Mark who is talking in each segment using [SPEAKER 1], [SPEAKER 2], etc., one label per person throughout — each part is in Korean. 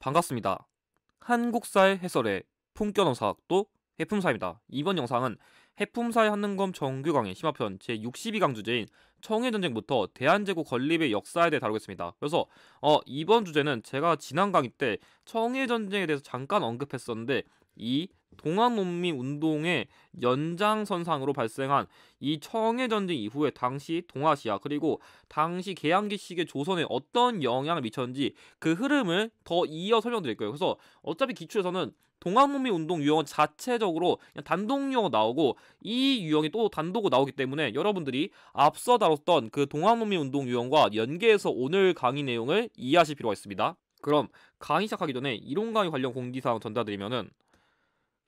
[SPEAKER 1] 반갑습니다. 한국사의 해설의 품격언사학도 해품사입니다. 이번 영상은 해품사의 한능검 정규 강의 심화편 제62강 주제인 청해전쟁부터 대한제국 건립의 역사에 대해 다루겠습니다. 그래서 어, 이번 주제는 제가 지난 강의 때 청해전쟁에 대해서 잠깐 언급했었는데 이 동안농민 운동의 연장선상으로 발생한 이 청해전쟁 이후에 당시 동아시아 그리고 당시 개항기식의 조선에 어떤 영향을 미쳤는지 그 흐름을 더 이어 설명드릴 거예요. 그래서 어차피 기출에서는 동학농민 운동 유형 자체적으로 단독 유형 나오고 이 유형이 또 단독으로 나오기 때문에 여러분들이 앞서 다뤘던 그동학농민 운동 유형과 연계해서 오늘 강의 내용을 이해하실 필요가 있습니다. 그럼 강의 시작하기 전에 이론 강의 관련 공지사항 전달드리면은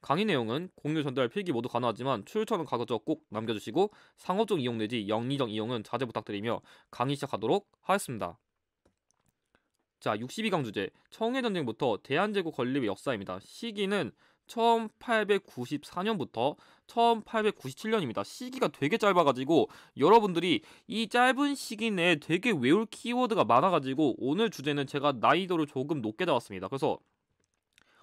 [SPEAKER 1] 강의 내용은 공유 전달 필기 모두 가능하지만 출처는 가급적 꼭 남겨주시고 상업적 이용 내지 영리적 이용은 자제 부탁드리며 강의 시작하도록 하겠습니다. 자, 62강 주제 청해 전쟁부터 대한제국 건립의 역사입니다. 시기는 1894년부터 1897년입니다. 시기가 되게 짧아가지고 여러분들이 이 짧은 시기 내에 되게 외울 키워드가 많아가지고 오늘 주제는 제가 난이도를 조금 높게 잡았습니다. 그래서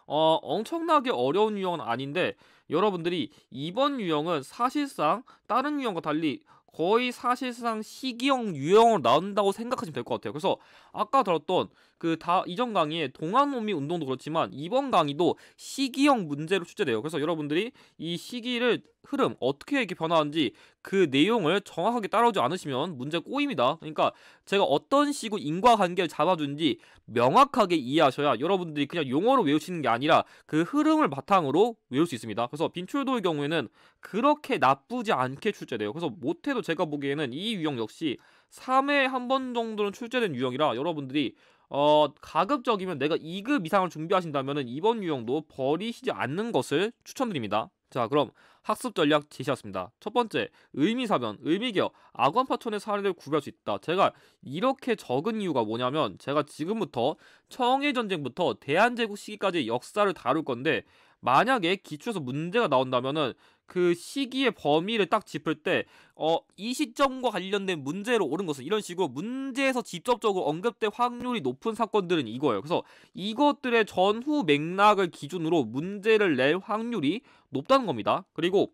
[SPEAKER 1] 어, 엄청나게 어려운 유형은 아닌데 여러분들이 이번 유형은 사실상 다른 유형과 달리 거의 사실상 희귀형 유형으로 나온다고 생각하시면 될 것 같아요. 그래서 아까 들었던 그다 이전 강의에 동아노미 운동도 그렇지만 이번 강의도 시기형 문제로 출제돼요. 그래서 여러분들이 이 시기를 흐름 어떻게 이렇게 변화하는지 그 내용을 정확하게 따라오지 않으시면 문제 꼬입니다. 그러니까 제가 어떤 식으로 인과관계를 잡아준지 명확하게 이해하셔야 여러분들이 그냥 용어로 외우시는 게 아니라 그 흐름을 바탕으로 외울 수 있습니다. 그래서 빈출도의 경우에는 그렇게 나쁘지 않게 출제돼요. 그래서 못해도 제가 보기에는 이 유형 역시 3회 에한 번 정도는 출제된 유형이라 여러분들이 어, 가급적이면 내가 2급 이상을 준비하신다면 이번 유형도 버리시지 않는 것을 추천드립니다. 자, 그럼 학습 전략 제시였습니다. 하첫 번째, 의미사변, 의미개혁, 악원파천의 사례를 구별할 수 있다. 제가 이렇게 적은 이유가 뭐냐면 제가 지금부터 청해전쟁부터 대한제국 시기까지 역사를 다룰 건데 만약에 기초에서 문제가 나온다면은 그 시기의 범위를 딱 짚을 때, 어, 이 시점과 관련된 문제로 오른 것은 이런 식으로 문제에서 직접적으로 언급될 확률이 높은 사건들은 이거예요. 그래서 이것들의 전후 맥락을 기준으로 문제를 낼 확률이 높다는 겁니다. 그리고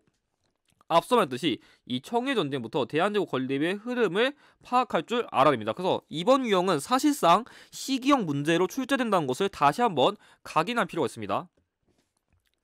[SPEAKER 1] 앞서 말했듯이 이 청해 전쟁부터 대한제국 건립의 흐름을 파악할 줄 알아야 됩니다. 그래서 이번 유형은 사실상 시기형 문제로 출제된다는 것을 다시 한번 각인할 필요가 있습니다.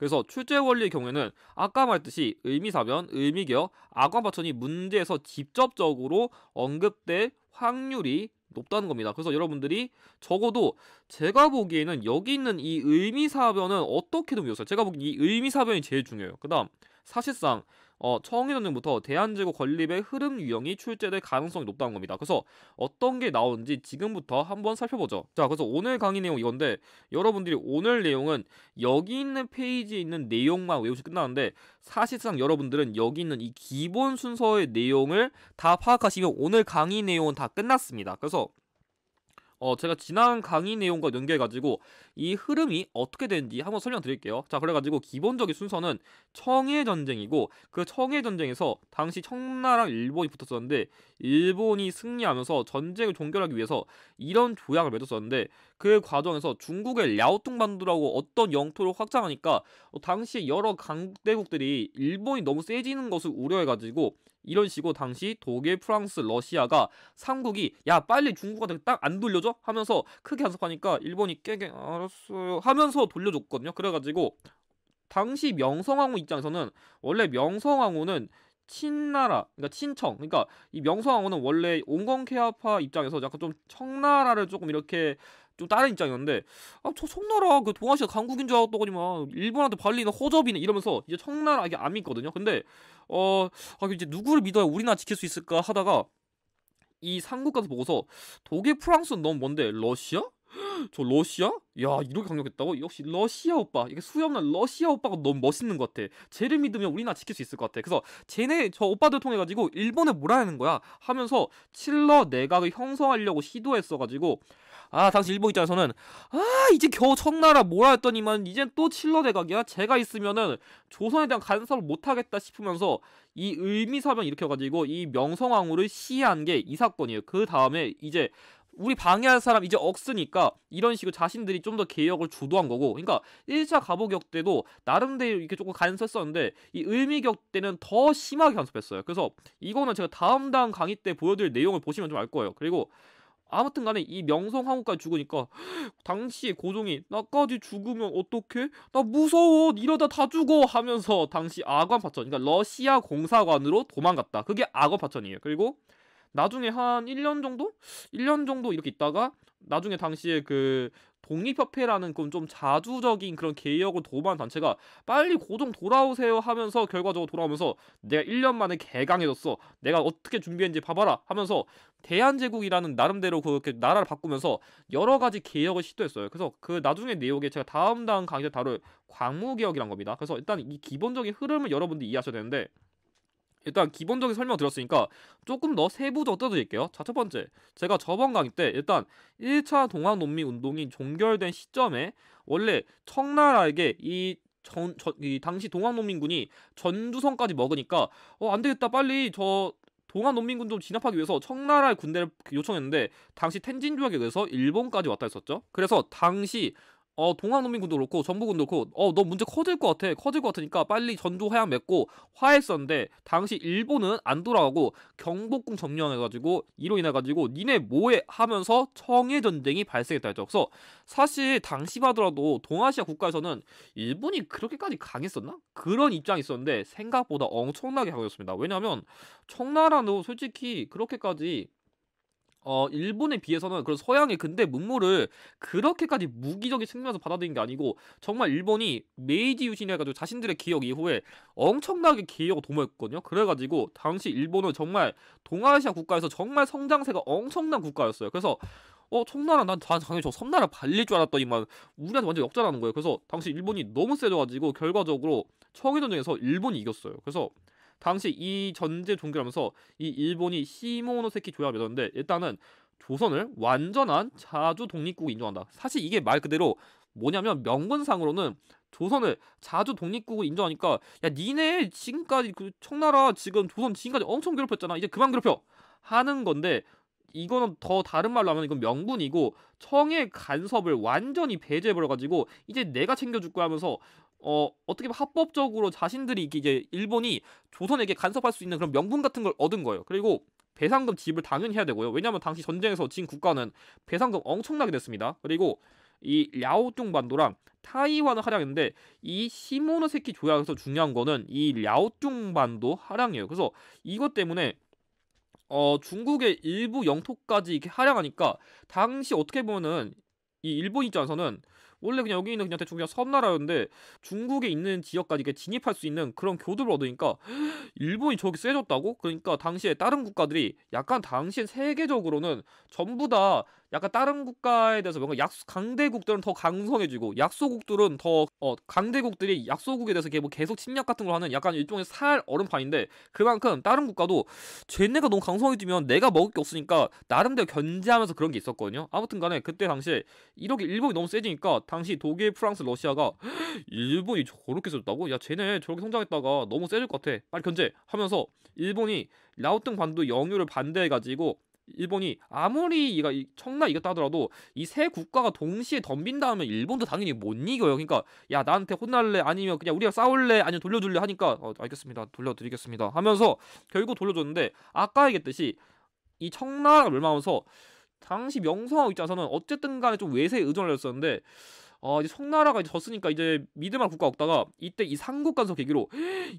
[SPEAKER 1] 그래서 출제 원리의 경우에는 아까 말했듯이 의미사변, 의미개혁, 악관파천이 문제에서 직접적으로 언급될 확률이 높다는 겁니다. 그래서 여러분들이 적어도 제가 보기에는 여기 있는 이 의미사변은 어떻게든 외웠어요. 제가 보기엔 이 의미사변이 제일 중요해요. 그 다음 사실상 어, 청해전쟁부터 대한제국 건립의 흐름 유형이 출제될 가능성이 높다는 겁니다. 그래서 어떤 게나오는지 지금부터 한번 살펴보죠. 자, 그래서 오늘 강의 내용 이건데 여러분들이 오늘 내용은 여기 있는 페이지에 있는 내용만 외우시 끝나는데 사실상 여러분들은 여기 있는 이 기본 순서의 내용을 다 파악하시면 오늘 강의 내용은 다 끝났습니다. 그래서 어, 제가 지난 강의 내용과 연결해가지고 이 흐름이 어떻게 되는지 한번 설명드릴게요. 자, 그래가지고 기본적인 순서는 청해전쟁이고 그 청해전쟁에서 당시 청나랑 일본이 붙었었는데 일본이 승리하면서 전쟁을 종결하기 위해서 이런 조약을 맺었었는데 그 과정에서 중국의 랴오퉁반도라고 어떤 영토를 확장하니까 어, 당시 여러 강대국들이 일본이 너무 세지는 것을 우려해가지고 이런 식으로 당시 독일, 프랑스, 러시아가 삼국이 야 빨리 중국한테 딱 안 돌려줘 하면서 크게 연습하니까 일본이 깨게 알았어요 하면서 돌려줬거든요. 그래가지고 당시 명성황후 입장에서는 원래 명성황후는 친나라, 그러니까 친청, 그러니까 이명성왕후는 원래 온건케아파 입장에서 약간 좀 청나라를 조금 이렇게 좀 다른 입장이었는데 아 저 청나라 그 동아시아 강국인 줄 알았더니만 일본한테 발리는 허접이네 이러면서 이제 청나라 이게 안 믿거든요. 근데 어 아, 이제 누구를 믿어야 우리나라 지킬 수 있을까 하다가 이 삼국 가서 보고서 독일 프랑스는 너무 먼데 러시아? 저 러시아? 야 이렇게 강력했다고? 역시 러시아 오빠 이게 수염난 러시아 오빠가 너무 멋있는 것 같아 쟤를 믿으면 우리나라 지킬 수 있을 것 같아 그래서 쟤네 저 오빠들 통해 가지고 일본에 몰아내는 거야 하면서 칠러 내각을 형성하려고 시도했어가지고 아 당시 일본 입장에서는 아 이제 겨우 청나라 몰아 냈더니만 이젠 또 칠러 내각이야 제가 있으면은 조선에 대한 간섭을 못하겠다 싶으면서 이 의미사변 일으켜가지고 이 명성황후를 시해한 게 이 사건이에요 그 다음에 이제 우리 방해할 사람 이제 없으니까 이런 식으로 자신들이 좀 더 개혁을 주도한 거고 그러니까 1차 가보격 때도 나름대로 이렇게 조금 간섭했었는데 이 의미격 때는 더 심하게 간섭했어요 그래서 이거는 제가 다음 다음 강의 때 보여드릴 내용을 보시면 좀 알 거예요 그리고 아무튼 간에 이 명성 황후까지 죽으니까 당시 고종이 나까지 죽으면 어떡해? 나 무서워 이러다 다 죽어 하면서 당시 악관 파천 그러니까 러시아 공사관으로 도망갔다 그게 악관 파천이에요 그리고 나중에 한 1년 정도? 1년 정도 이렇게 있다가 나중에 당시에 그 독립협회라는 그좀 자주적인 그런 개혁을 도모한 단체가 빨리 고종 돌아오세요 하면서 결과적으로 돌아오면서 내가 1년 만에 개강해졌어. 내가 어떻게 준비했는지 봐봐라 하면서 대한제국이라는 나름대로 그렇게 나라를 바꾸면서 여러 가지 개혁을 시도했어요. 그래서 그 나중에 내용에 제가 다음 다음 강의에 다룰 광무개혁이란 겁니다. 그래서 일단 이 기본적인 흐름을 여러분들이 이해하셔야 되는데 일단 기본적인 설명 드렸으니까 조금 더 세부적으로 떠드릴게요. 자, 첫 번째. 제가 저번 강의 때 일단 1차 동학 농민 운동이 종결된 시점에 원래 청나라에게 이 전, 전, 이 당시 동학농민군이 전주성까지 먹으니까 어안 되겠다 빨리 저 동학농민군 좀 진압하기 위해서 청나라의 군대를 요청했는데 당시 텐진 조약에 의해서 일본까지 왔다 했었죠. 그래서 당시 어 동학농민군도 그렇고 전부군도 그렇고 어 너 문제 커질 것 같아 커질 것 같으니까 빨리 전조 화양 맺고 화했었는데 당시 일본은 안 돌아가고 경복궁 점령해가지고 이로 인해가지고 니네 뭐해 하면서 청해 전쟁이 발생했다 했죠 그래서 사실 당시만 하더라도 동아시아 국가에서는 일본이 그렇게까지 강했었나 그런 입장이 있었는데 생각보다 엄청나게 강했습니다 왜냐하면 청나라는 솔직히 그렇게까지 어, 일본에 비해서는 그런 서양의 근대 문물을 그렇게까지 무기적인 측면에서 받아들인 게 아니고 정말 일본이 메이지 유신이 해가지고 자신들의 기억 이후에 엄청나게 기억을 도모했거든요. 그래가지고 당시 일본은 정말 동아시아 국가에서 정말 성장세가 엄청난 국가였어요. 그래서 어, 청나라 난 당연히 저 섬나라 발릴 줄 알았더니만 우리한테 완전 역전하는 거예요. 그래서 당시 일본이 너무 세져가지고 결과적으로 청해전쟁에서 일본이 이겼어요. 그래서 당시 이 전제 종결하면서 이 일본이 시모노세키 조약이었는데 일단은 조선을 완전한 자주 독립국 으로 인정한다. 사실 이게 말 그대로 뭐냐면 명분상으로는 조선을 자주 독립국으로 인정하니까 야 니네 지금까지 그 청나라 지금 조선 지금까지 엄청 괴롭혔잖아. 이제 그만 괴롭혀 하는 건데 이거는 더 다른 말로 하면 이건 명분이고 청의 간섭을 완전히 배제해버려가지고 이제 내가 챙겨줄 거야 하면서 어, 어떻게 보면 합법적으로 자신들이 이제 일본이 조선에게 간섭할 수 있는 그런 명분 같은 걸 얻은 거예요. 그리고 배상금 지불 당연히 해야 되고요. 왜냐하면 당시 전쟁에서 진 국가는 배상금 엄청나게 됐습니다. 그리고 이 랴오뚱 반도랑 타이완을 하량했는데 이 시모노세키 조약에서 중요한 거는 이 랴오뚱 반도 하량이에요. 그래서 이것 때문에 어, 중국의 일부 영토까지 이렇게 하량하니까 당시 어떻게 보면은 이 일본 입장에서는 원래 그냥 여기 있는 그냥 대충 그냥 섬나라였는데 중국에 있는 지역까지 이렇게 진입할 수 있는 그런 교두를 얻으니까 일본이 저기 세졌다고? 그러니까 당시에 다른 국가들이 약간 당시엔 세계적으로는 전부 다 약간 다른 국가에 대해서 뭔가 약소 강대국들은 더 강성해지고 약소국들은 더 어, 강대국들이 약소국에 대해서 뭐 계속 침략 같은 걸 하는 약간 일종의 살 얼음판인데 그만큼 다른 국가도 쟤네가 너무 강성해지면 내가 먹을 게 없으니까 나름대로 견제하면서 그런 게 있었거든요. 아무튼간에 그때 당시에 이렇게 일본이 너무 세지니까 당시 독일, 프랑스, 러시아가 일본이 저렇게 세졌다고? 야 쟤네 저렇게 성장했다가 너무 세질 것 같아. 빨리 견제 하면서 일본이 라오뚱 반도 영유를 반대해가지고 일본이 아무리 이가 청나 이겼다 하더라도 이 세 국가가 동시에 덤빈 다 하면 일본도 당연히 못 이겨요. 그러니까 야 나한테 혼날래 아니면 그냥 우리가 싸울래 아니면 돌려줄래 하니까 어, 알겠습니다 돌려드리겠습니다 하면서 결국 돌려줬는데 아까 얘기했듯이 이 청나가 멸망하면서 당시 명성하고 있지 않아서는 어쨌든 간에 좀 외세에 의존을 했었는데 어, 이제 송나라가 이제 졌으니까 이제 믿음할 국가 없다가 이때 이 삼국간서 계기로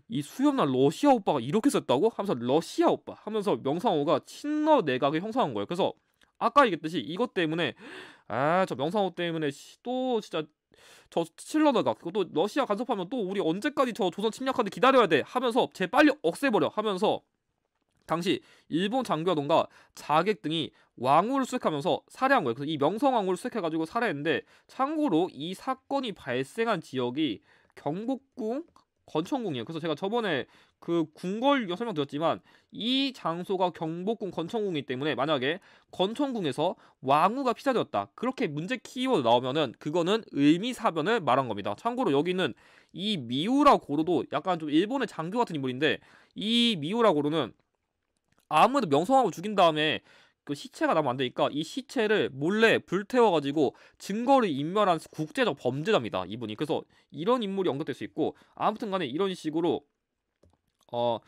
[SPEAKER 1] 이 수염난 러시아 오빠가 이렇게 썼다고 하면서 러시아 오빠 하면서 명상호가 친러 내각을 형성한 거예요. 그래서 아까 얘기했듯이 이것 때문에 아 저 명상호 때문에 또 진짜 저 칠러다가 그것도 러시아 간섭하면 또 우리 언제까지 저 조선 침략하는데 기다려야 돼 하면서 쟤 빨리 없애버려 하면서 당시 일본 장교하던가 자객 등이 왕후를 수색하면서 살해한 거예요. 그래서 이 명성왕후를 수색해가지고 살해했는데 참고로 이 사건이 발생한 지역이 경복궁 건천궁이에요. 그래서 제가 저번에 그 궁궐 설명드렸지만 이 장소가 경복궁 건천궁이기 때문에 만약에 건천궁에서 왕후가 피자되었다 그렇게 문제 키워드 나오면은 그거는 의미사변을 말한 겁니다. 참고로 여기는 이 미우라 고로도 약간 좀 일본의 장교 같은 인물인데 이 미우라 고로는 아무래도 명성하고 죽인 다음에 그 시체가 나면 안 되니까 이 시체를 몰래 불태워가지고 증거를 인멸한 국제적 범죄자입니다. 이분이. 그래서 이런 인물이 언급될 수 있고 아무튼 간에 이런 식으로 어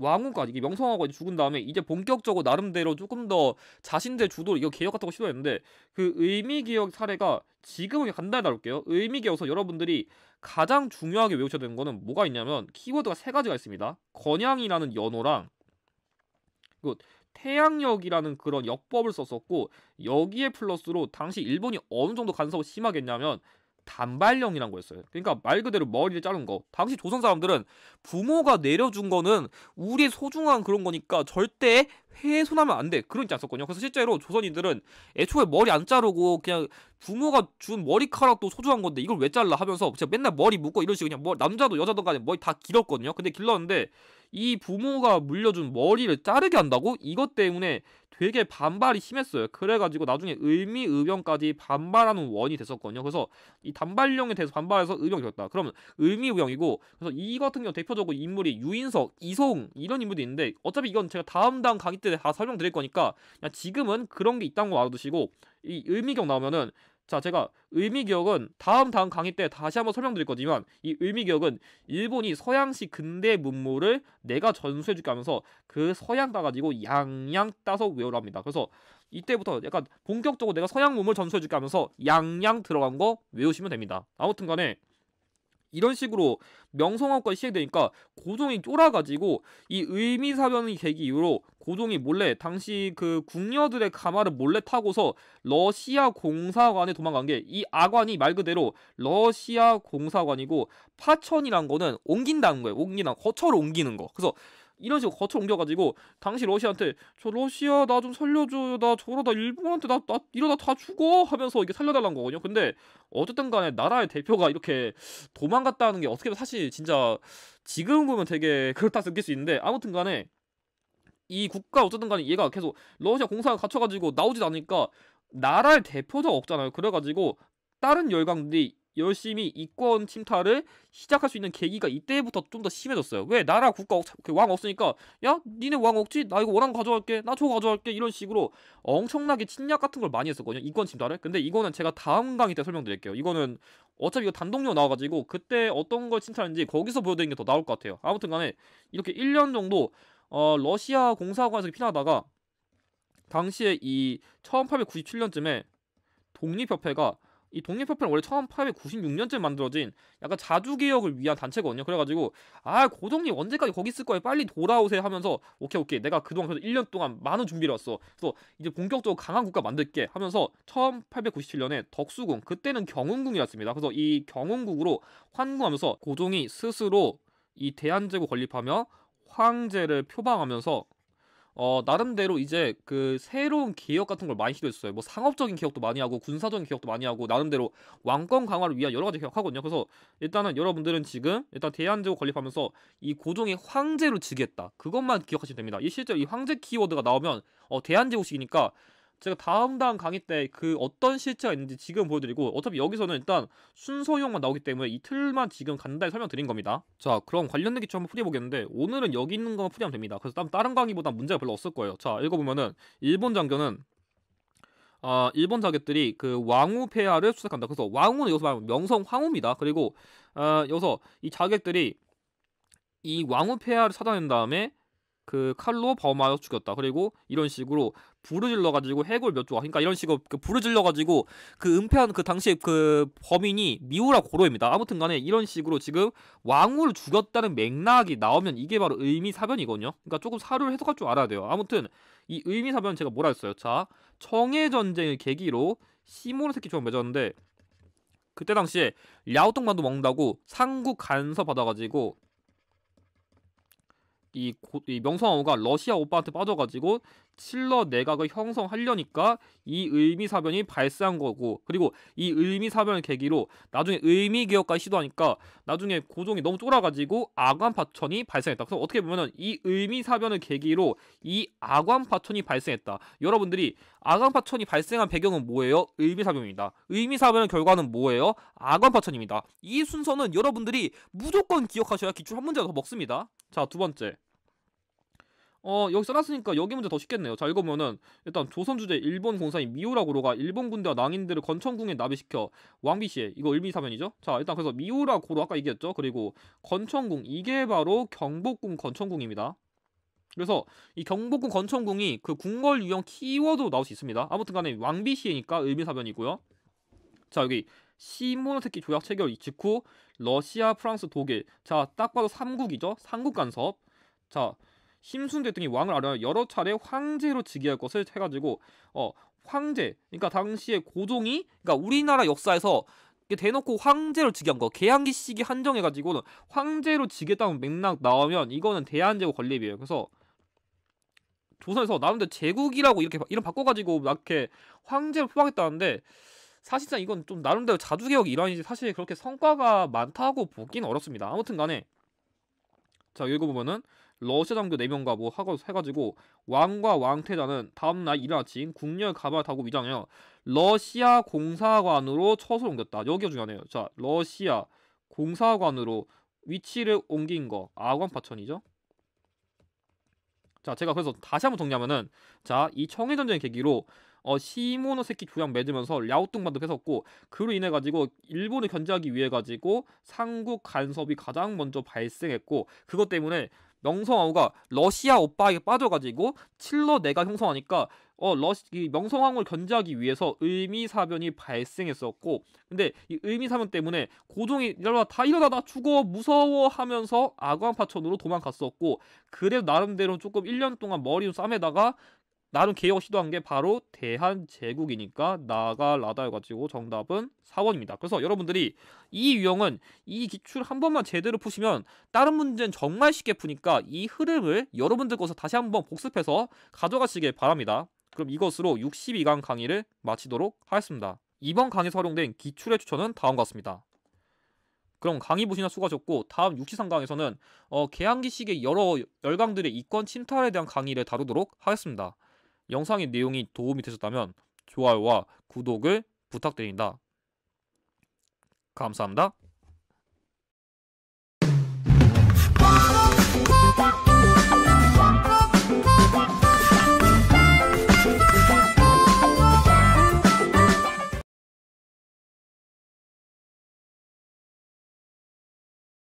[SPEAKER 1] 왕후까지 이게 명성하고 죽은 다음에 이제 본격적으로 나름대로 조금 더 자신들 주도 이거 개혁 같다고 시도했는데 그 의미 기억 사례가 지금은 간단히 다룰게요. 의미 기억에서 여러분들이 가장 중요하게 외우셔야 되는 거는 뭐가 있냐면 키워드가 세 가지가 있습니다. 건양이라는 연호랑 그 태양력이라는 그런 역법을 썼었고 여기에 플러스로 당시 일본이 어느 정도 간섭을 심하겠냐면 단발령이란 거였어요. 그러니까 말 그대로 머리를 자른 거. 당시 조선 사람들은 부모가 내려준 거는 우리 소중한 그런 거니까 절대 훼손하면 안 돼. 그런 있지 않았거든요. 그래서 실제로 조선인들은 애초에 머리 안 자르고 그냥 부모가 준 머리카락도 소중한 건데 이걸 왜 잘라 하면서 제가 맨날 머리 묶고 이런 식으로 그냥 뭐 남자도 여자도 간에 머리 다 길었거든요. 근데 길렀는데 이 부모가 물려준 머리를 자르게 한다고? 이것 때문에 되게 반발이 심했어요. 그래가지고 나중에 의미 의병까지 반발하는 원이 됐었거든요. 그래서 이 단발령에 대해서 반발해서 의병이 됐다. 그러면 의미 의병이고 그래서 이 같은 경우 대표적으로 인물이 유인석, 이송 이런 인물도 있는데 어차피 이건 제가 다음 단 강의 때다 설명드릴 거니까 그냥 지금은 그런 게 있다는 거 알아두시고 이 의미경 나오면은 자, 제가 의미기억은 다음 다음 강의 때 다시 한번 설명드릴 거지만 이 의미기억은 일본이 서양식 근대 문물을 내가 전수해줄게 하면서 그 서양 따가지고 양양 따서 외우랍니다. 그래서 이때부터 약간 본격적으로 내가 서양 문물 전수해줄게 하면서 양양 들어간 거 외우시면 됩니다. 아무튼 간에 이런 식으로 명성황권 시행되니까 고종이 쫄아가지고 이 의미사변이 계기 이후로 고종이 몰래 당시 그 궁녀들의 가마를 몰래 타고서 러시아 공사관에 도망간 게 이 아관이 말 그대로 러시아 공사관이고 파천이란 거는 옮긴다는 거예요. 옮기나 거처를 옮기는 거. 그래서 이런 식으로 거쳐 옮겨가지고 당시 러시아한테 저 러시아 나 좀 살려줘요 나 저러다 일본한테 나, 나 이러다 다 죽어 하면서 이게 살려달라는 거거든요 근데 어쨌든 간에 나라의 대표가 이렇게 도망갔다는 게 어떻게 보면 사실 진짜 지금 보면 되게 그렇다 느낄 수 있는데 아무튼 간에 이 국가 어쨌든 간에 얘가 계속 러시아 공사가 갇혀가지고 나오지 않으니까 나라의 대표자가 없잖아요 그래가지고 다른 열강들이 열심히 이권 침탈을 시작할 수 있는 계기가 이때부터 좀 더 심해졌어요. 왜 나라 국가 왕 없으니까 야 니네 왕 없지? 나 이거 원한 가져갈게. 나 저거 가져갈게. 이런 식으로 엄청나게 침략 같은 걸 많이 했었거든요. 이권 침탈을. 근데 이거는 제가 다음 강의 때 설명드릴게요. 이거는 어차피 이거 단독료 나와가지고 그때 어떤 걸 침탈했는지 거기서 보여드리는 게 더 나올 것 같아요. 아무튼간에 이렇게 1년 정도 어, 러시아 공사관에서 피나다가 당시에 이 1897년쯤에 독립협회가 이 독립협회는 원래 1896년쯤 만들어진 약간 자주개혁을 위한 단체거든요. 그래가지고 아 고독님 언제까지 거기 있을 거예요? 빨리 돌아오세요 하면서 오케이 오케이 내가 그동안 그래서 1년 동안 많은 준비를 했어 그래서 이제 본격적으로 강한 국가 만들게 하면서 1897년에 덕수궁 그때는 경운궁이었습니다. 그래서 이 경운궁으로 환궁하면서 고종이 스스로 이 대한제국 건립하며 황제를 표방하면서 어, 나름대로 이제 그 새로운 개혁 같은 걸 많이 시도했어요. 뭐 상업적인 개혁도 많이 하고 군사적인 개혁도 많이 하고 나름대로 왕권 강화를 위한 여러 가지 개혁하거든요 그래서 일단은 여러분들은 지금 일단 대한제국 건립하면서 이 고종의 황제로 지겠다 그것만 기억하시면 됩니다. 이 실제로 이 황제 키워드가 나오면 어, 대한제국식이니까 제가 다음 다음 강의 때 그 어떤 실체가 있는지 지금 보여드리고 어차피 여기서는 일단 순서형만 나오기 때문에 이 틀만 지금 간단히 설명드린 겁니다. 자 그럼 관련된 기초 한번 풀이해보겠는데 오늘은 여기 있는 것만 풀이하면 됩니다. 그래서 다른 강의보다 문제가 별로 없을 거예요. 자 읽어보면은 일본 장교는 아, 일본 자객들이 그 왕후 폐하를 수색한다. 그래서 왕후는 여기서 말하면 명성 황후입니다. 그리고 아, 여기서 이 자객들이 이 왕후 폐하를 찾아낸 다음에 그 칼로 범하여 죽였다. 그리고 이런 식으로 부르질러 가지고 해골 몇 조각. 그러니까 이런 식으로 그 부르질러 가지고 그 은폐한 그 당시 그 범인이 미우라 고로입니다. 아무튼 간에 이런 식으로 지금 왕후를 죽였다는 맥락이 나오면 이게 바로 의미사변이거든요. 그러니까 조금 사료를 해석할 줄 알아야 돼요. 아무튼 이 의미사변 제가 뭐라 했어요? 자, 청해 전쟁의 계기로 시모노 새끼처럼 맺었는데 그때 당시에 랴오똥만도 먹는다고 상국 간서 받아가지고 이, 고, 이 명성황후가 러시아 오빠한테 빠져가지고 칠러 내각을 형성하려니까 이 의미사변이 발생한 거고 그리고 이 의미사변을 계기로 나중에 의미개혁까지 시도하니까 나중에 고종이 너무 쫄아가지고 아관파천이 발생했다 그래서 어떻게 보면은 이 의미사변을 계기로 이아관파천이 발생했다 여러분들이 아관파천이 발생한 배경은 뭐예요? 의미사변입니다 의미사변의 결과는 뭐예요? 아관파천입니다이 순서는 여러분들이 무조건 기억하셔야 기출 한 문제 더 먹습니다 자 두 번째 어, 여기 써놨으니까 여기 문제 더 쉽겠네요. 자, 읽어보면은, 일단 조선 주재 일본 공사인 미오라고로가 일본 군대와 낭인들을 건천궁에 납입시켜 왕비시에, 이거 을미사면이죠? 자, 일단 그래서 미오라고로 아까 얘기했죠? 그리고 건천궁, 이게 바로 경복궁 건천궁입니다. 그래서 이 경복궁 건천궁이 그 궁궐 유형 키워드로 나올 수 있습니다. 아무튼 간에 왕비시에니까 을미사변이고요. 자, 여기 시모노세키 조약 체결 직후 러시아, 프랑스, 독일. 자, 딱 봐도 3국이죠? 3국 간섭. 자, 심순대 등이 왕을 아뢰 여러 차례 황제로 즉위할 것을 해가지고 어 황제 그러니까 당시에 고종이 그러니까 우리나라 역사에서 대놓고 황제로 즉위한 거 개항기 시기 한정해가지고는 황제로 즉위했다는 맥락 나오면 이거는 대한제국 건립이에요. 그래서 조선에서 나름대 로 제국이라고 이렇게 이름 바꿔가지고 이렇게 황제로 표방했다는데 사실상 이건 좀 나름대로 자주개혁 일환이지 사실 그렇게 성과가 많다고 보긴 어렵습니다. 아무튼간에 자 읽어보면은 러시아 장교 4명과 뭐 하고 해가지고 왕과 왕태자는 다음날 이른 아침 국렬 가발 타고 위장해 러시아 공사관으로 처소를 옮겼다. 여기가 중요하네요. 자, 러시아 공사관으로 위치를 옮긴 거 아관파천이죠. 자, 제가 그래서 다시 한번 정리하면은 자, 이 청해전쟁 계기로 어, 시모노세키 조약 맺으면서 랴오뚱반도 뺏었고 그로 인해 가지고 일본을 견제하기 위해 가지고 상국 간섭이 가장 먼저 발생했고 그것 때문에 명성황후가 러시아 오빠에게 빠져가지고 칠러 내가 형성하니까 어 러시 이 명성황후를 견제하기 위해서 의미사변이 발생했었고 근데 이 의미사변 때문에 고종이 일어나 다 일어나다 죽어 무서워 하면서 아관파천으로 도망갔었고 그래도 나름대로 조금 1년 동안 머리 좀 싸매다가 나름 개혁 시도한 게 바로 대한제국이니까 나가라다 해가지고 정답은 4번입니다. 그래서 여러분들이 이 유형은 이 기출 한 번만 제대로 푸시면 다른 문제는 정말 쉽게 푸니까 이 흐름을 여러분들 거서 다시 한번 복습해서 가져가시길 바랍니다. 그럼 이것으로 62강 강의를 마치도록 하겠습니다. 이번 강의에 활용된 기출의 추천은 다음과 같습니다. 그럼 강의 보시나 수고하셨고 다음 63강에서는 어, 개항기식의 여러 열강들의 이권 침탈에 대한 강의를 다루도록 하겠습니다. 영상의 내용이 도움이 되셨다면 좋아요와 구독을 부탁드립니다. 감사합니다.